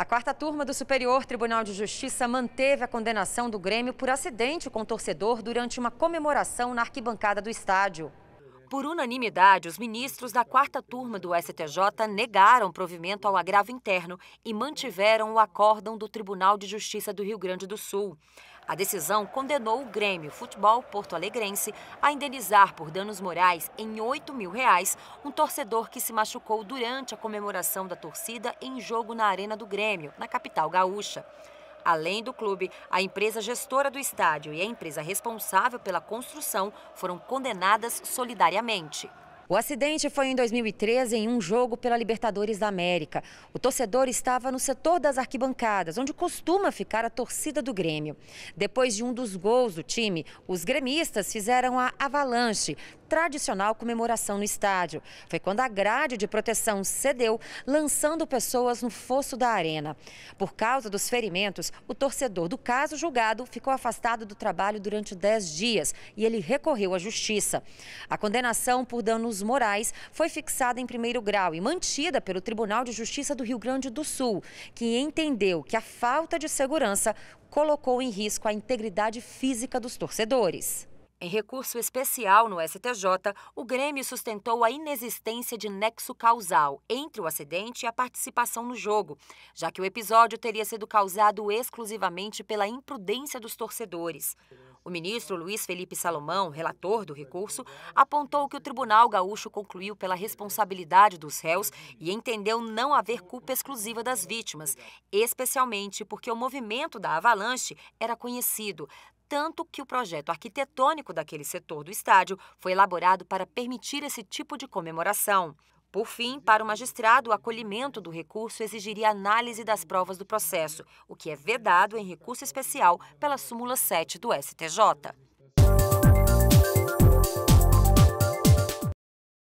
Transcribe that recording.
A quarta turma do Superior Tribunal de Justiça manteve a condenação do Grêmio por acidente com torcedor durante uma comemoração na arquibancada do estádio. Por unanimidade, os ministros da quarta turma do STJ negaram provimento ao agravo interno e mantiveram o acórdão do Tribunal de Justiça do Rio Grande do Sul. A decisão condenou o Grêmio Futebol Porto Alegrense a indenizar por danos morais em 8 mil reais um torcedor que se machucou durante a comemoração da torcida em jogo na Arena do Grêmio, na capital gaúcha. Além do clube, a empresa gestora do estádio e a empresa responsável pela construção foram condenadas solidariamente. O acidente foi em 2013 em um jogo pela Libertadores da América. O torcedor estava no setor das arquibancadas, onde costuma ficar a torcida do Grêmio. Depois de um dos gols do time, os gremistas fizeram a avalanche, tradicional comemoração no estádio. Foi quando a grade de proteção cedeu, lançando pessoas no fosso da arena. Por causa dos ferimentos, o torcedor do caso julgado ficou afastado do trabalho durante 10 dias e ele recorreu à justiça. A condenação por danos Moraes foi fixada em primeiro grau e mantida pelo Tribunal de Justiça do Rio Grande do Sul, que entendeu que a falta de segurança colocou em risco a integridade física dos torcedores. Em recurso especial no STJ, o Grêmio sustentou a inexistência de nexo causal entre o acidente e a participação no jogo, já que o episódio teria sido causado exclusivamente pela imprudência dos torcedores. O ministro Luiz Felipe Salomão, relator do recurso, apontou que o Tribunal Gaúcho concluiu pela responsabilidade dos réus e entendeu não haver culpa exclusiva das vítimas, especialmente porque o movimento da avalanche era conhecido, tanto que o projeto arquitetônico daquele setor do estádio foi elaborado para permitir esse tipo de comemoração. Por fim, para o magistrado, o acolhimento do recurso exigiria análise das provas do processo, o que é vedado em recurso especial pela súmula 7 do STJ.